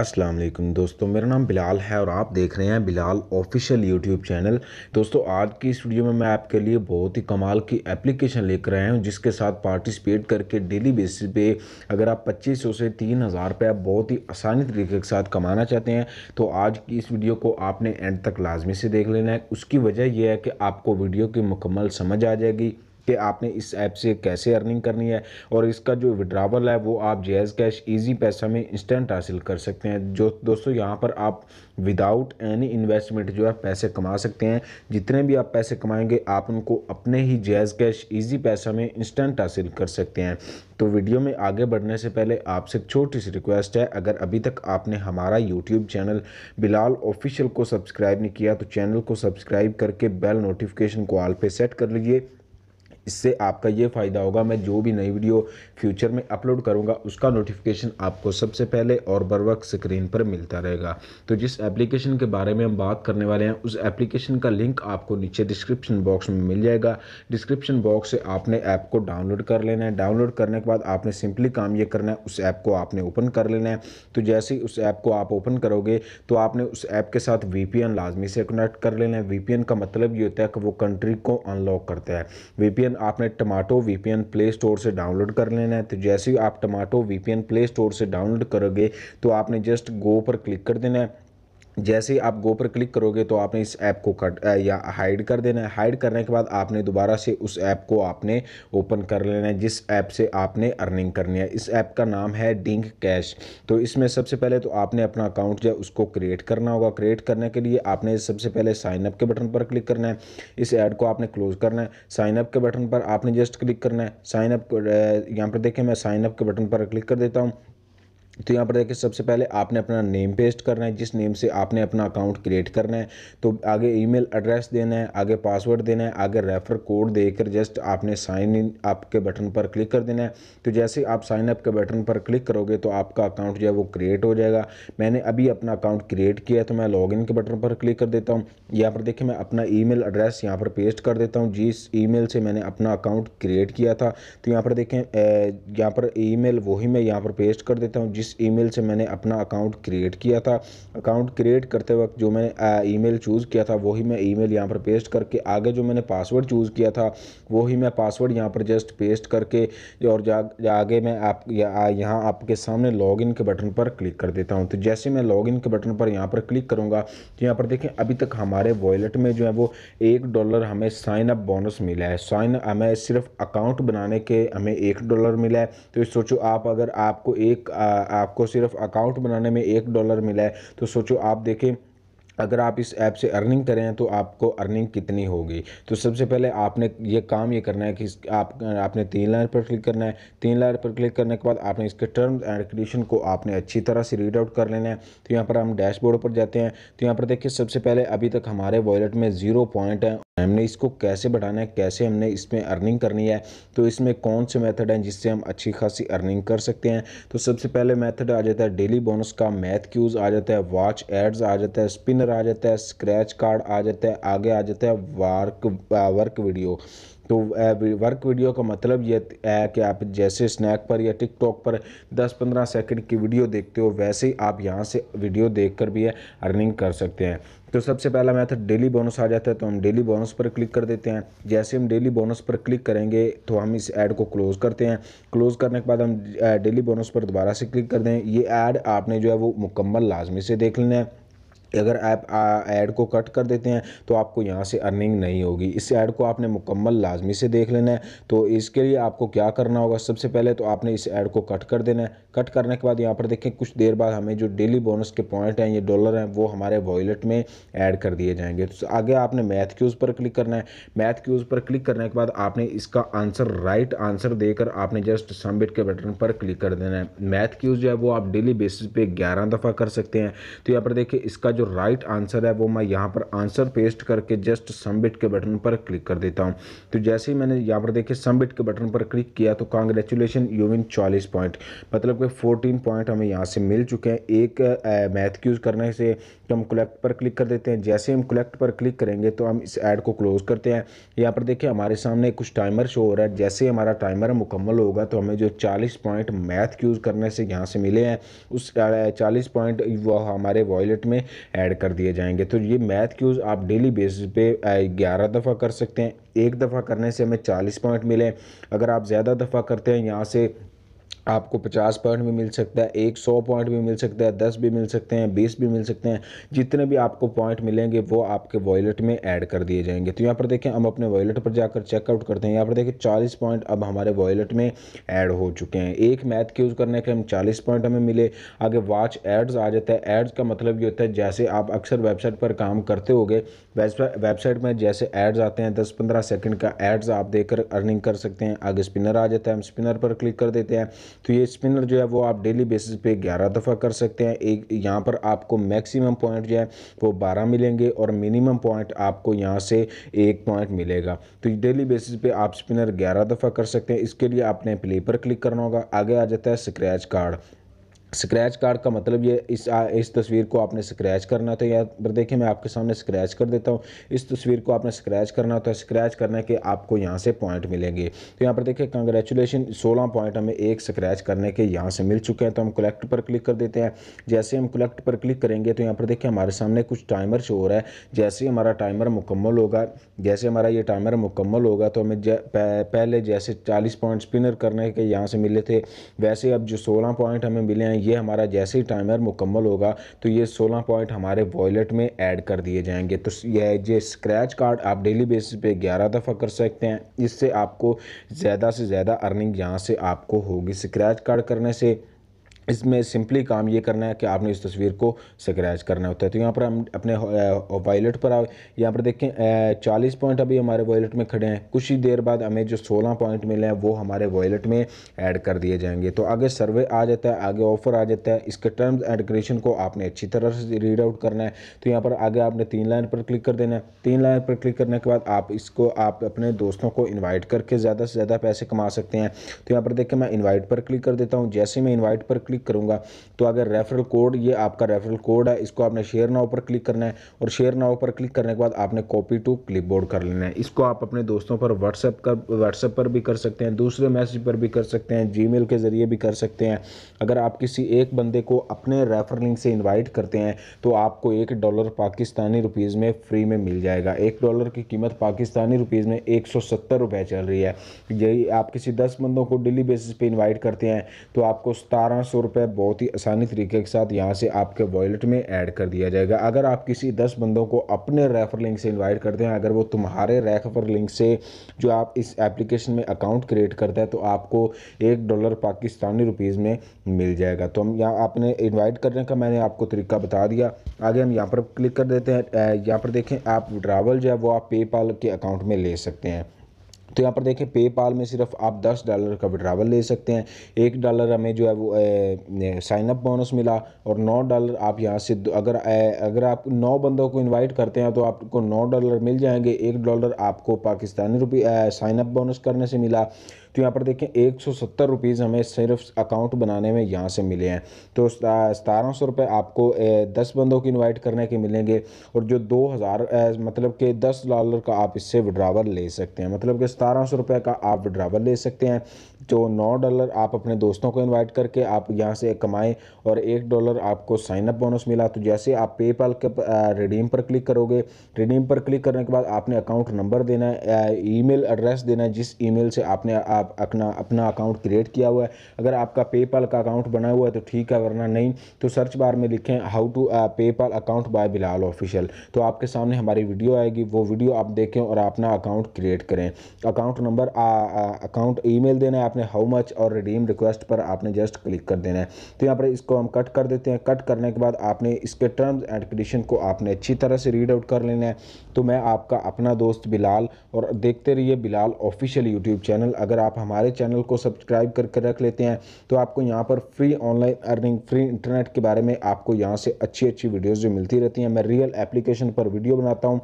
अस्सलाम वालेकुम दोस्तों मेरा नाम बिलाल है और आप देख रहे हैं बिलाल ऑफिशियल यूट्यूब चैनल दोस्तों आज की इस वीडियो में मैं आपके लिए बहुत ही कमाल की एप्लीकेशन लेकर आया हूँ जिसके साथ पार्टिसिपेट करके डेली बेसिस पे अगर आप 2500 से 3000 रुपये बहुत ही आसानी तरीके के साथ कमाना चाहते हैं तो आज की इस वीडियो को आपने एंड तक लाजमी से देख लेना है उसकी वजह यह है कि आपको वीडियो की मुकम्मल समझ आ जाएगी कि आपने इस ऐप से कैसे अर्निंग करनी है और इसका जो विड्रावल है वो आप जेज कैश इजी पैसा में इंस्टेंट हासिल कर सकते हैं जो दोस्तों यहाँ पर आप विदाउट एनी इन्वेस्टमेंट जो है पैसे कमा सकते हैं जितने भी आप पैसे कमाएंगे आप उनको अपने ही जेज कैश इजी पैसा में इंस्टेंट हासिल कर सकते हैं तो वीडियो में आगे बढ़ने से पहले आपसे एक छोटी सी रिक्वेस्ट है अगर अभी तक आपने हमारा यूट्यूब चैनल बिलाल ऑफिशियल को सब्सक्राइब नहीं किया तो चैनल को सब्सक्राइब करके बेल नोटिफिकेशन को आल पे सेट कर लीजिए इससे आपका ये फ़ायदा होगा मैं जो भी नई वीडियो फ्यूचर में अपलोड करूँगा उसका नोटिफिकेशन आपको सबसे पहले और बर वक्त स्क्रीन पर मिलता रहेगा तो जिस एप्लीकेशन के बारे में हम बात करने वाले हैं उस एप्लीकेशन का लिंक आपको नीचे डिस्क्रिप्शन बॉक्स में मिल जाएगा डिस्क्रिप्शन बॉक्स से आपने ऐप को डाउनलोड कर लेना है डाउनलोड करने के बाद आपने सिंपली काम ये करना है उस ऐप को आपने ओपन कर लेना है तो जैसे ही उस ऐप को आप ओपन करोगे तो आपने उस ऐप के साथ वी लाजमी से कनेक्ट कर लेना है वी का मतलब ये होता है कि वो कंट्री को अनलॉक करता है वी वीपीएन आपने टमाटो वीपीएन प्ले स्टोर से डाउनलोड कर लेना है तो जैसे ही आप टमाटो वीपीएन प्ले स्टोर से डाउनलोड करोगे तो आपने जस्ट गो पर क्लिक कर देना है जैसे ही आप गो पर क्लिक करोगे तो आपने इस ऐप को कट या हाइड कर देना है हाइड करने के बाद आपने दोबारा से उस ऐप को आपने ओपन कर लेना है जिस ऐप से आपने अर्निंग करनी है इस ऐप का नाम है डिंग कैश तो इसमें सबसे पहले तो आपने अपना अकाउंट जो है उसको क्रिएट करना होगा क्रिएट करने के लिए आपने सबसे पहले साइनअप के बटन पर क्लिक करना है इस ऐड को आपने क्लोज करना है साइनअप के बटन पर आपने जस्ट क्लिक करना है साइनअप यहाँ पर देखें मैं साइनअप के बटन पर क्लिक कर देता हूँ तो यहाँ पर देखिए सबसे पहले आपने अपना नेम पेस्ट करना है जिस नेम से आपने अपना अकाउंट क्रिएट करना है तो आगे ईमेल एड्रेस देना है आगे पासवर्ड देना है आगे रेफर कोड देकर जस्ट आपने साइन इन आप के बटन पर क्लिक कर देना है तो जैसे आप साइन अप के बटन पर क्लिक करोगे तो आपका अकाउंट जो है वो क्रिएट हो जाएगा मैंने अभी अपना अकाउंट क्रिएट किया तो मैं लॉग के बटन पर क्लिक कर देता हूँ यहाँ पर देखिए मैं अपना ई एड्रेस यहाँ पर पेस्ट कर देता हूँ जिस ई से मैंने अपना अकाउंट क्रिएट किया था तो यहाँ पर देखें यहाँ पर ई वही मैं यहाँ पर पेस्ट कर देता हूँ जिस ईमेल से मैंने अपना अकाउंट क्रिएट किया था अकाउंट क्रिएट करते वक्त जो मैंने ईमेल चूज़ किया था वही मैं ईमेल यहाँ पर पेस्ट करके आगे जो मैंने पासवर्ड चूज़ किया था वही मैं पासवर्ड यहाँ पर जस्ट पेस्ट करके और जा, आगे मैं आप यहाँ आपके सामने इन के बटन पर क्लिक कर देता हूँ तो जैसे मैं इन के बटन पर यहाँ पर क्लिक करूँगा तो यहाँ पर देखें अभी तक हमारे वॉलेट में जो है वो एक डॉलर हमें साइन अप बोनस मिला है साइन हमें सिर्फ अकाउंट बनाने के हमें एक डॉलर मिला है तो सोचो आप अगर आपको एक आपको सिर्फ अकाउंट बनाने में एक डॉलर मिला है तो सोचो आप देखें अगर आप इस ऐप से अर्निंग करें तो आपको अर्निंग कितनी होगी तो सबसे पहले आपने ये काम ये करना है कि आप आपने तीन लाइन पर क्लिक करना है तीन लाइन पर क्लिक करने के बाद आपने इसके टर्म एंड कंडीशन को आपने अच्छी तरह से रीड आउट कर लेना है तो यहाँ पर हम डैशबोर्ड पर जाते हैं तो यहाँ पर देखिए सबसे पहले अभी तक हमारे वॉलेट में ज़ीरो पॉइंट है हमने इसको कैसे बढ़ाना है कैसे हमने इसमें अर्निंग करनी है तो इसमें कौन से मेथड हैं जिससे हम अच्छी खासी अर्निंग कर सकते हैं तो सबसे पहले मेथड आ जाता है डेली बोनस का मैथ क्यूज़ आ जाता है वॉच एड्स आ जाता है स्पिनर आ जाता है स्क्रैच कार्ड आ जाता है आगे आ जाता है वार्क वर्क वीडियो तो वर्क वीडियो का मतलब ये है कि आप जैसे स्नैक पर या टिकटॉक पर 10-15 सेकंड की वीडियो देखते हो वैसे ही आप यहाँ से वीडियो देखकर भी है अर्निंग कर सकते हैं तो सबसे पहला मैथड डेली बोनस आ जाता है तो हम डेली बोनस पर क्लिक कर देते हैं जैसे हम डेली बोनस पर क्लिक करेंगे तो हम इस ऐड को क्लोज़ करते हैं क्लोज़ करने के बाद हम डेली बोनस पर दोबारा से क्लिक कर दें ये ऐड आपने जो है वो मुकम्मल लाजमी से देख लेना है अगर आप ऐड को कट कर देते हैं तो आपको यहाँ से अर्निंग नहीं होगी इस ऐड को आपने मुकम्मल लाजमी से देख लेना है तो इसके लिए आपको क्या करना होगा सबसे पहले तो आपने इस ऐड को कट कर देना है कट करने के बाद यहाँ पर देखें कुछ देर बाद हमें जो डेली बोनस के पॉइंट हैं ये डॉलर हैं वो हमारे वॉलेट में ऐड कर दिए जाएंगे तो आगे आपने मैथ क्यूज़ पर क्लिक करना है मैथ क्यूज़ पर क्लिक करने के बाद आपने इसका आंसर राइट आंसर देकर आपने जस्ट सबमिट के बटन पर क्लिक कर देना है मैथ क्यूज़ जो है वो आप डेली बेसिस पर ग्यारह दफ़ा कर सकते हैं तो यहाँ पर देखिए इसका जो जो राइट आंसर है वो मैं यहाँ पर आंसर पेस्ट करके जस्ट सबमिट के बटन पर क्लिक कर देता हूँ तो जैसे ही मैंने यहाँ पर देखिए सबमिट के बटन पर क्लिक किया तो कांग्रेचुलेशन यू विन चालीस पॉइंट मतलब कि फोर्टीन पॉइंट हमें यहाँ से मिल चुके हैं एक मैथ क्यूज़ करने से तो हम कलेक्ट पर क्लिक कर देते हैं जैसे हम कलेक्ट पर क्लिक करेंगे तो हम इस ऐड को क्लोज़ करते हैं यहाँ पर देखिए हमारे सामने कुछ टाइमर शो हो रहा है जैसे हमारा टाइमर मुकम्मल होगा तो हमें जो चालीस पॉइंट मैथ क्यूज़ करने से यहाँ से मिले हैं उस चालीस पॉइंट वो हमारे वॉलेट में ऐड कर दिए जाएंगे तो ये मैथ क्यूज़ आप डेली बेसिस पे ग्यारह दफ़ा कर सकते हैं एक दफ़ा करने से हमें चालीस पॉइंट मिले अगर आप ज़्यादा दफ़ा करते हैं यहाँ से आपको पचास पॉइंट भी मिल सकता है एक सौ पॉइंट भी मिल सकता है दस भी मिल सकते हैं बीस भी मिल सकते हैं जितने भी आपको पॉइंट मिलेंगे वो आपके वॉलेट में ऐड कर दिए जाएंगे तो यहाँ पर देखें हम अपने वॉलेट पर जाकर चेकआउट करते हैं यहाँ पर देखें चालीस पॉइंट अब हमारे वॉलेट में ऐड हो चुके हैं एक मैथ के यूज़ करने के हम चालीस पॉइंट हमें मिले आगे वॉच एड्स आ जाता है एड्स का मतलब ये होता है जैसे आप अक्सर वेबसाइट पर काम करते हो वेबसाइट में जैसे एड्स आते हैं दस पंद्रह सेकेंड का एड्स आप देकर अर्निंग कर सकते हैं आगे स्पिनर आ जाता है हम स्पिनर पर क्लिक कर देते हैं तो ये स्पिनर जो है वो आप डेली बेसिस पे ग्यारह दफ़ा कर सकते हैं एक यहाँ पर आपको मैक्सिमम पॉइंट जो है वो बारह मिलेंगे और मिनिमम पॉइंट आपको यहाँ से एक पॉइंट मिलेगा तो डेली बेसिस पे आप स्पिनर ग्यारह दफ़ा कर सकते हैं इसके लिए आपने प्ले पर क्लिक करना होगा आगे आ जाता है स्क्रैच कार्ड स्क्रैच कार्ड का मतलब ये इस आ, इस तस्वीर को आपने स्क्रैच करना था या पर देखिए मैं आपके सामने स्क्रैच कर देता हूँ इस तस्वीर को आपने स्क्रैच करना था स्क्रैच करने के आपको यहाँ से पॉइंट मिलेंगे तो यहाँ पर देखिए कंग्रेचुलेशन सोलह पॉइंट हमें एक स्क्रैच करने के यहाँ से मिल चुके हैं तो हम कलेक्ट पर क्लिक कर देते हैं जैसे हम कलेक्ट पर क्लिक करेंगे तो यहाँ पर देखिए हमारे सामने कुछ टाइमर शो हो रहा है जैसे हमारा टाइमर मुकम्मल होगा जैसे हमारा ये टाइमर मुकम्मल होगा तो हमें पहले जैसे चालीस पॉइंट स्पिनर करने के यहाँ से मिले थे वैसे अब जो सोलह पॉइंट हमें मिले हैं ये हमारा जैसे ही टाइमर मुकम्मल होगा तो ये सोलह पॉइंट हमारे वॉलेट में ऐड कर दिए जाएंगे तो यह जो स्क्रैच कार्ड आप डेली बेसिस पे ग्यारह दफ़ा कर सकते हैं इससे आपको ज़्यादा से ज़्यादा अर्निंग यहाँ से आपको होगी स्क्रैच कार्ड करने से इसमें सिंपली काम ये करना है कि आपने इस तस्वीर को स्क्रैच करना होता है तो यहाँ पर हम अपने वॉलेट पर आओ यहाँ पर देखें चालीस पॉइंट अभी हमारे वॉलेट में खड़े हैं कुछ ही देर बाद हमें जो सोलह पॉइंट मिले हैं वो हमारे वॉलेट में ऐड कर दिए जाएंगे तो आगे सर्वे आ जाता है आगे ऑफर आ जाता है इसके टर्म्स एंड कंडीशन को आपने अच्छी तरह से रीड आउट करना है तो यहाँ पर आगे आपने तीन लाइन पर क्लिक कर देना है तीन लाइन पर क्लिक करने के बाद आप इसको आप अपने दोस्तों को इन्वाइट करके ज़्यादा से ज़्यादा पैसे कमा सकते हैं तो यहाँ पर देखें मैं इन्वाइट पर क्लिक कर देता हूँ जैसे मैं इन्वाइट पर क्लिक करूँगा तो अगर रेफरल कोड ये आपका रेफरल कोड है इसको आपने शेयर नाव पर क्लिक करना है और शेयर नाव पर क्लिक करने के बाद आपने कॉपी टू बोर्ड कर लेना है इसको आप अपने दोस्तों पर व्हाट्सएप कर व्हाट्सएप पर भी कर सकते हैं दूसरे मैसेज पर भी कर सकते हैं जी के ज़रिए भी कर सकते हैं अगर आप किसी एक बंदे को अपने रेफर लिंक से इन्वाइट करते हैं तो आपको एक डॉलर पाकिस्तानी रुपीज़ में फ्री में मिल जाएगा एक डॉलर की कीमत पाकिस्तानी रुपीज़ में एक सौ सत्तर चल रही है यही आप किसी दस बंदों को डेली बेसिस पे इनवाइट करते हैं तो आपको सतारह सौ रुपये बहुत ही आसानी तरीके के साथ यहाँ से आपके वॉलेट में ऐड कर दिया जाएगा अगर आप किसी दस बंदों को अपने रेफर लिंक से इन्वाइट करते हैं अगर वो तुम्हारे रेफर लिंक से जो आप इस एप्लीकेशन में अकाउंट क्रिएट करता है तो आपको एक डॉलर पाकिस्तानी रुपीज़ में मिल जाएगा तो हम यहाँ आपने इन्वाइट करने का मैंने आपको तरीका बता दिया आगे हम यहाँ पर क्लिक कर देते हैं यहाँ पर देखें आप ड्रावल जो है वो आप पेपाल के अकाउंट में ले सकते हैं तो यहाँ पर देखें पेपाल में सिर्फ आप दस डॉलर का विड्रावल ले सकते हैं एक डॉलर हमें जो है वो साइनअप बोनस मिला और नौ डॉलर आप यहाँ से अगर ए, अगर आप नौ बंदों को इनवाइट करते हैं तो आपको नौ डॉलर मिल जाएंगे एक डॉलर आपको पाकिस्तानी रुपी साइनअप बोनस करने से मिला तो यहाँ पर देखें एक सौ सत्तर रुपीज़ हमें सिर्फ अकाउंट बनाने में यहाँ से मिले हैं तो सतारह सौ रुपये आपको दस बंदों को इन्वाइट करने के मिलेंगे और जो दो हज़ार मतलब कि दस डॉलर का आप इससे विड्रावल ले सकते हैं मतलब कि सतारह सौ रुपये का आप विड्रावल ले सकते हैं जो नौ डॉलर आप अपने दोस्तों को इनवाइट करके आप यहाँ से कमाएं और एक डॉलर आपको साइनअप बोनस मिला तो जैसे आप पेपाल के रिडीम पर क्लिक करोगे रिडीम पर क्लिक करने के बाद आपने अकाउंट नंबर देना है ईमेल एड्रेस देना है जिस ईमेल से आपने आप अपना अपना अकाउंट क्रिएट किया हुआ है अगर आपका पेपाल का अकाउंट बना हुआ है तो ठीक है वरना नहीं तो सर्च बार में लिखें how to PayPal account by Bilal official तो आपके सामने हमारी वीडियो आएगी वो वीडियो आप देखें और अपना अकाउंट क्रिएट करें अब अकाउंट नंबर अकाउंट ईमेल देना है आपने हाउ मच और रिडीम रिक्वेस्ट पर आपने जस्ट क्लिक कर देना है तो यहाँ पर इसको हम कट कर देते हैं कट करने के बाद आपने इसके टर्म्स एंड कंडीशन को आपने अच्छी तरह से रीड आउट कर लेना है तो मैं आपका अपना दोस्त बिलाल और देखते रहिए बिलाल ऑफिशियल यूट्यूब चैनल अगर आप हमारे चैनल को सब्सक्राइब करके रख लेते हैं तो आपको यहाँ पर free online earning free internet के बारे में आपको यहाँ से अच्छी अच्छी वीडियोज़ जो मिलती रहती हैं मैं रियल एप्लीकेशन पर वीडियो बनाता हूँ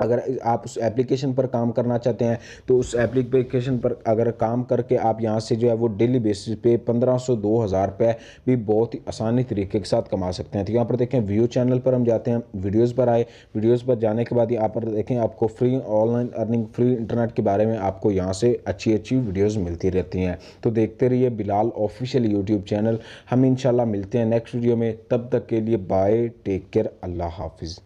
अगर आप उस एप्लीकेशन पर काम करना चाहते हैं तो उस एप्लीकेशन पर अगर काम करके आप यहाँ से जो है वो डेली बेसिस पे 1500 2000 रुपये भी बहुत ही आसानी तरीके के साथ कमा सकते हैं तो यहाँ पर देखें व्यू चैनल पर हम जाते हैं वीडियोस पर आए वीडियोस पर जाने के बाद यहाँ पर देखें आपको free online earning free internet के बारे में आपको यहाँ से अच्छी अच्छी वीडियोज़ मिलती रहती हैं तो देखते रहिए बिलाल ऑफिशियल यूट्यूब चैनल हम इन मिलते हैं नेक्स्ट वीडियो में तब तक के लिए बाय टेक केयर अल्लाह हाफिज़